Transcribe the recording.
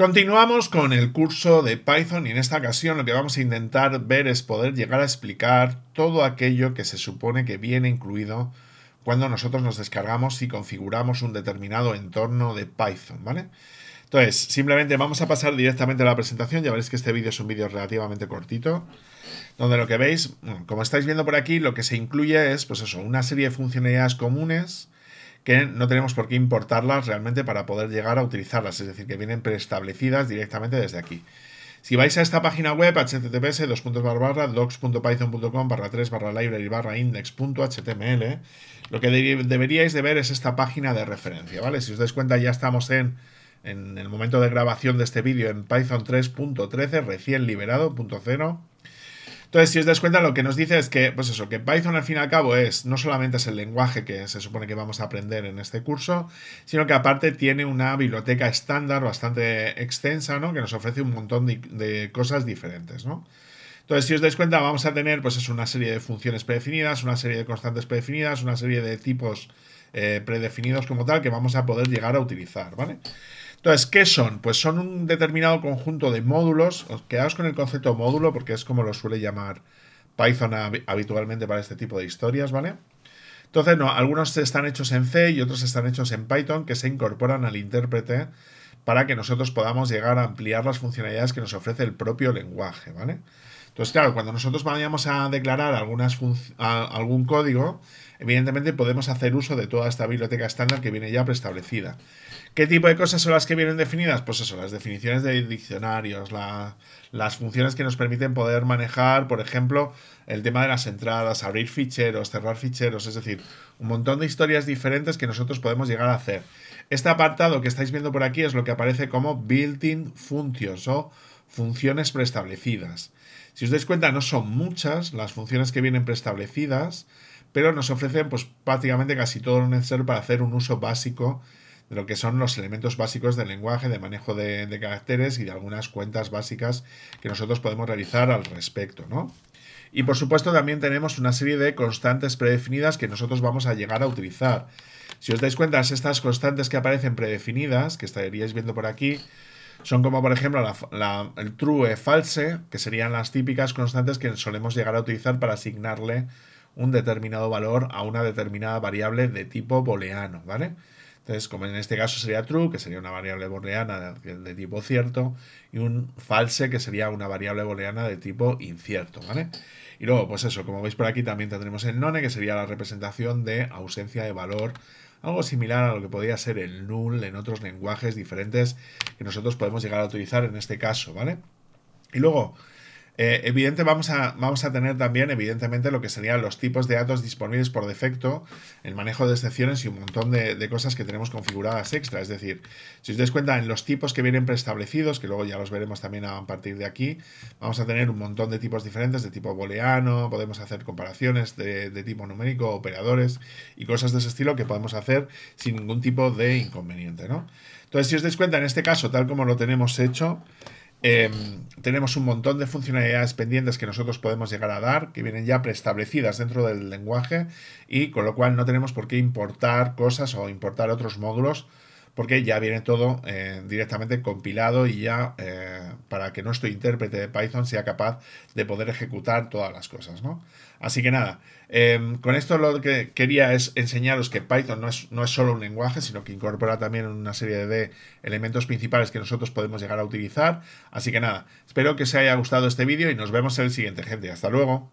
Continuamos con el curso de Python y en esta ocasión lo que vamos a intentar ver es poder llegar a explicar todo aquello que se supone que viene incluido cuando nosotros nos descargamos y configuramos un determinado entorno de Python, ¿vale? Entonces, simplemente vamos a pasar directamente a la presentación, ya veréis que este vídeo es un vídeo relativamente cortito, donde lo que veis, como estáis viendo por aquí, lo que se incluye es, pues eso, una serie de funcionalidades comunes, que no tenemos por qué importarlas realmente para poder llegar a utilizarlas, es decir, que vienen preestablecidas directamente desde aquí. Si vais a esta página web, https docs.python.com barra 3 barra library barra index.html, lo que deberíais de ver es esta página de referencia, ¿vale? Si os dais cuenta, ya estamos en, en el momento de grabación de este vídeo en Python 3.13, recién liberado, punto cero, entonces, si os dais cuenta, lo que nos dice es que, pues eso, que Python al fin y al cabo es, no solamente es el lenguaje que se supone que vamos a aprender en este curso, sino que aparte tiene una biblioteca estándar bastante extensa, ¿no? Que nos ofrece un montón de, cosas diferentes, ¿no? Entonces, si os dais cuenta, vamos a tener, pues es una serie de funciones predefinidas, una serie de constantes predefinidas, una serie de tipos eh, predefinidos como tal que vamos a poder llegar a utilizar, ¿vale? Entonces, ¿qué son? Pues son un determinado conjunto de módulos. Os quedaos con el concepto módulo porque es como lo suele llamar Python habitualmente para este tipo de historias, ¿vale? Entonces, no, algunos están hechos en C y otros están hechos en Python que se incorporan al intérprete para que nosotros podamos llegar a ampliar las funcionalidades que nos ofrece el propio lenguaje, ¿vale? Pues claro, cuando nosotros vayamos a declarar algún código, evidentemente podemos hacer uso de toda esta biblioteca estándar que viene ya preestablecida. ¿Qué tipo de cosas son las que vienen definidas? Pues eso, las definiciones de diccionarios, las funciones que nos permiten poder manejar, por ejemplo, el tema de las entradas, abrir ficheros, cerrar ficheros, es decir, un montón de historias diferentes que nosotros podemos llegar a hacer. Este apartado que estáis viendo por aquí es lo que aparece como built-in functions o funciones preestablecidas. Si os dais cuenta, no son muchas las funciones que vienen preestablecidas, pero nos ofrecen pues, prácticamente casi todo lo necesario para hacer un uso básico de lo que son los elementos básicos del lenguaje, de manejo de, caracteres y de algunas cuentas básicas que nosotros podemos realizar al respecto, ¿no? Y por supuesto también tenemos una serie de constantes predefinidas que nosotros vamos a llegar a utilizar. Si os dais cuenta, estas constantes que aparecen predefinidas, que estaríais viendo por aquí, son como, por ejemplo, el true false, que serían las típicas constantes que solemos llegar a utilizar para asignarle un determinado valor a una determinada variable de tipo booleano, ¿vale? Entonces, como en este caso sería true, que sería una variable booleana de, tipo cierto, y un false, que sería una variable booleana de tipo incierto, ¿vale? Y luego, pues eso, como veis por aquí, también tendremos el none, que sería la representación de ausencia de valor algo similar a lo que podría ser el null en otros lenguajes diferentes que nosotros podemos llegar a utilizar en este caso, ¿vale? Y luego, eh, evidente, vamos a, vamos a tener también, evidentemente, lo que serían los tipos de datos disponibles por defecto, el manejo de excepciones y un montón de, cosas que tenemos configuradas extra. Es decir, si os dais cuenta, en los tipos que vienen preestablecidos, que luego ya los veremos también a partir de aquí, vamos a tener un montón de tipos diferentes, de tipo booleano, podemos hacer comparaciones de, de tipo numérico, operadores y cosas de ese estilo que podemos hacer sin ningún tipo de inconveniente, ¿no? Entonces, si os dais cuenta, en este caso, tal como lo tenemos hecho, Em, tenemos un montón de funcionalidades pendientes que nosotros podemos llegar a dar, que vienen ya preestablecidas dentro del lenguaje y con lo cual no tenemos por qué importar cosas o importar otros módulos porque ya viene todo eh, directamente compilado y ya eh, para que nuestro intérprete de Python sea capaz de poder ejecutar todas las cosas, ¿no? Así que nada, em, con esto lo que quería es enseñaros que Python no es, no es solo un lenguaje, sino que incorpora también una serie de elementos principales que nosotros podemos llegar a utilizar. Así que nada, espero que os haya gustado este vídeo y nos vemos en el siguiente, gente. Hasta luego.